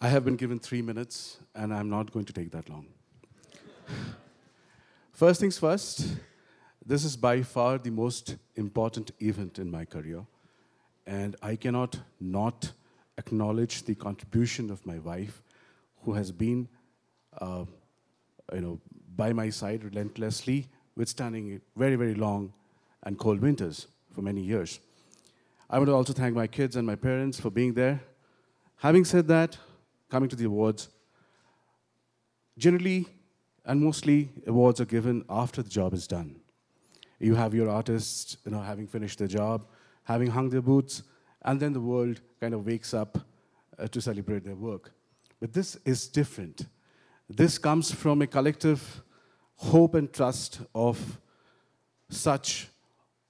I have been given three minutes, and I'm not going to take that long. first things first, this is by far the most important event in my career, and I cannot not acknowledge the contribution of my wife, who has been, uh, you know, by my side relentlessly, withstanding very, very long and cold winters for many years. I want to also thank my kids and my parents for being there. Having said that, coming to the awards, generally and mostly awards are given after the job is done. You have your artists, you know, having finished their job, having hung their boots, and then the world kind of wakes up uh, to celebrate their work. But this is different. This comes from a collective hope and trust of such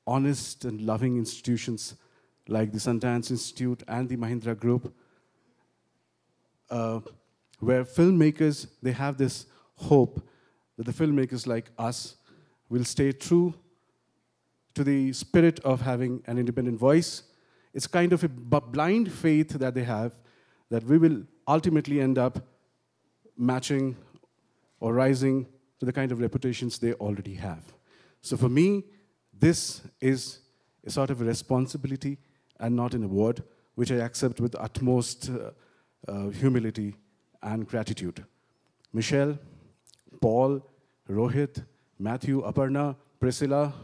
honest and loving institutions like the Sundance Institute and the Mahindra Group, uh, where filmmakers, they have this hope that the filmmakers like us will stay true to the spirit of having an independent voice. It's kind of a blind faith that they have that we will ultimately end up matching or rising to the kind of reputations they already have. So for me, this is a sort of a responsibility and not an award, which I accept with utmost uh, uh, humility, and gratitude. Michelle, Paul, Rohit, Matthew, Aparna, Priscilla,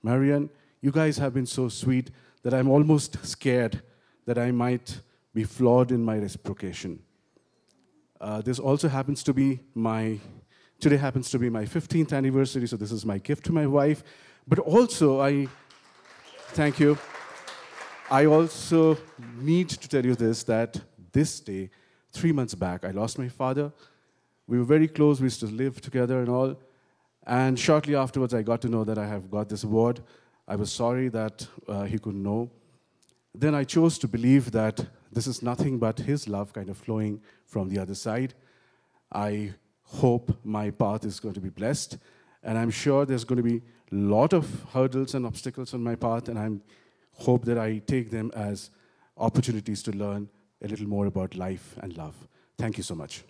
Marian, you guys have been so sweet that I'm almost scared that I might be flawed in my reciprocation. Uh, this also happens to be my, today happens to be my 15th anniversary, so this is my gift to my wife. But also, I, thank you. I also need to tell you this that this day, three months back. I lost my father. We were very close. We used to live together and all. And shortly afterwards, I got to know that I have got this award. I was sorry that uh, he couldn't know. Then I chose to believe that this is nothing but his love kind of flowing from the other side. I hope my path is going to be blessed. And I'm sure there's going to be a lot of hurdles and obstacles on my path, and I hope that I take them as opportunities to learn a little more about life and love. Thank you so much.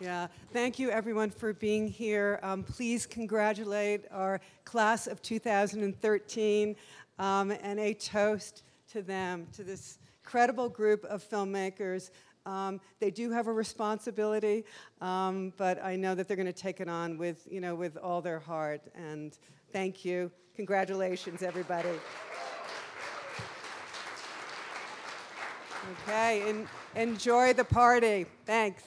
Yeah, thank you everyone for being here. Um, please congratulate our class of 2013 um, and a toast to them, to this incredible group of filmmakers. Um, they do have a responsibility, um, but I know that they're going to take it on with, you know, with all their heart. And thank you. Congratulations, everybody. Okay, enjoy the party. Thanks.